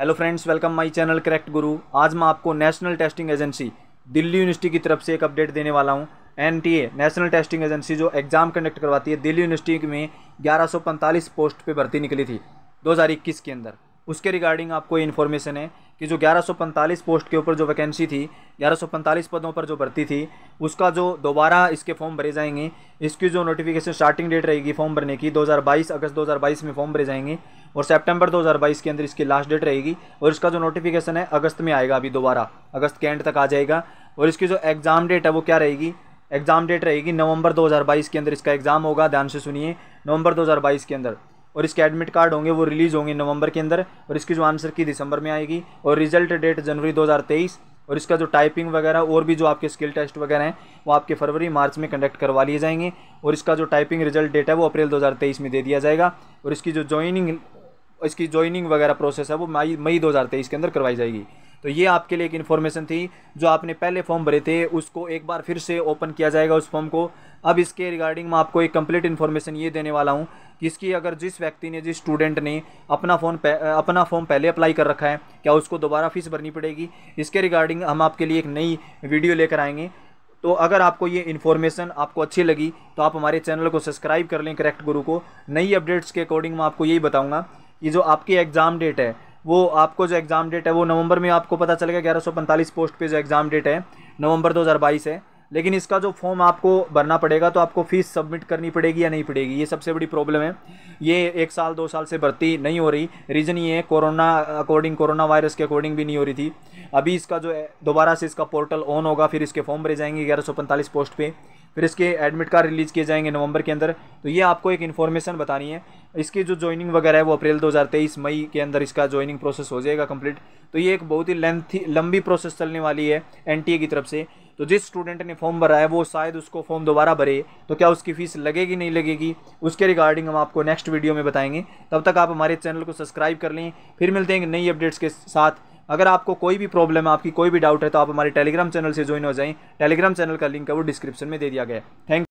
hello friends welcome my channel correct Guru आज मैं आपको national testing agency Delhi university की तरफ से एक अपडेट देने वाला हूं एनटीए नेशनल टेस्टिंग एजेंसी जो एग्ज़ाम कंडक्ट करवाती है दिल्ली यूनिवर्सिटी में 1145 पोस्ट पे भर्ती निकली थी 2021 के अंदर उसके रिगार्डिंग आपको ये इन्फॉर्मेशन है कि जो ग्यारह पोस्ट के ऊपर जो वैकेंसी थी ग्यारह पदों पर जो भर्ती थी उसका जो दोबारा इसके फॉर्म भरे जाएंगे इसकी जो नोटिफिकेशन स्टार्टिंग डेट रहेगी फॉर्म भरने की दो अगस्त दो में फॉर्म भरे जाएंगे और सेप्टेम्बर दो के अंदर इसकी लास्ट डेट रहेगी और इसका जो नोटिफिकेशन है अगस्त में आएगा अभी दोबारा अगस्त के एंड तक आ जाएगा और इसकी जो एग्ज़ाम डेट है वो क्या रहेगी एग्ज़ाम डेट रहेगी नवंबर 2022 के अंदर इसका एग्ज़ाम होगा ध्यान से सुनिए नवंबर 2022 के अंदर और इसके एडमिट कार्ड होंगे वो रिलीज़ होंगे नवंबर के अंदर और इसकी जो आंसर की दिसंबर में आएगी और रिजल्ट डेट जनवरी 2023 और इसका जो टाइपिंग वगैरह और भी जो आपके स्किल टेस्ट वगैरह हैं वो आपके फरवरी मार्च में कंडक्ट करवा लिए जाएंगे और इसका जो टाइपिंग रिजल्ट डेट है वो अप्रैल दो में दे दिया जाएगा और इसकी जो ज्वाइनिंग इसकी ज्वाइनिंग वगैरह प्रोसेस है वो मई मई दो के अंदर करवाई जाएगी तो ये आपके लिए एक इन्फॉर्मेशन थी जो आपने पहले फॉर्म भरे थे उसको एक बार फिर से ओपन किया जाएगा उस फॉर्म को अब इसके रिगार्डिंग मैं आपको एक कंप्लीट इन्फॉर्मेशन ये देने वाला हूँ कि इसकी अगर जिस व्यक्ति ने जिस स्टूडेंट ने अपना फ़ोन अपना फॉर्म पहले अप्लाई कर रखा है क्या उसको दोबारा फ़ीस भरनी पड़ेगी इसके रिगार्डिंग हम आपके लिए एक नई वीडियो लेकर आएंगे तो अगर आपको ये इन्फॉर्मेशन आपको अच्छी लगी तो आप हमारे चैनल को सब्सक्राइब कर लें करेक्ट गुरु को नई अपडेट्स के अकॉर्डिंग मैं आपको यही बताऊँगा ये जो आपकी एग्ज़ाम डेट है वो आपको जो एग्ज़ाम डेट है वो नवंबर में आपको पता चलेगा ग्यारह पोस्ट पे जो एग्ज़ाम डेट है नवंबर 2022 है लेकिन इसका जो फॉर्म आपको भरना पड़ेगा तो आपको फ़ीस सबमिट करनी पड़ेगी या नहीं पड़ेगी ये सबसे बड़ी प्रॉब्लम है ये एक साल दो साल से भर्ती नहीं हो रही रीज़न ये है कोरोना अकॉर्डिंग कोरोना वायरस के अकॉर्डिंग भी नहीं हो रही थी अभी इसका जो दोबारा से इसका पोर्टल ऑन होगा फिर इसके फॉर्म भरे जाएंगे ग्यारह पोस्ट पर फिर इसके एडमिट कार्ड रिलीज़ किए जाएंगे नवंबर के अंदर तो ये आपको एक इन्फॉर्मेशन बतानी है इसकी जो ज्वाइनिंग वगैरह है वो अप्रैल 2023 मई के अंदर इसका ज्वाइनिंग प्रोसेस हो जाएगा कंप्लीट तो ये एक बहुत ही लेंथी लंबी प्रोसेस चलने वाली है एन की तरफ से तो जिस स्टूडेंट ने फॉर्म भरा है वो शायद उसको फॉर्म दोबारा भरे तो क्या उसकी फ़ीस लगेगी नहीं लगेगी उसके रिगार्डिंग हम आपको नेक्स्ट वीडियो में बताएंगे तब तक आप हमारे चैनल को सब्सक्राइब कर लें फिर मिलते हैं नई अपडेट्स के साथ अगर आपको कोई भी प्रॉब्लम है आपकी कोई भी डाउट है तो आप हमारे टेलीग्राम चैनल से ज्वाइन हो जाएं टेलीग्राम चैनल का लिंक है वो डिस्क्रिप्शन में दे दिया गया है थैंक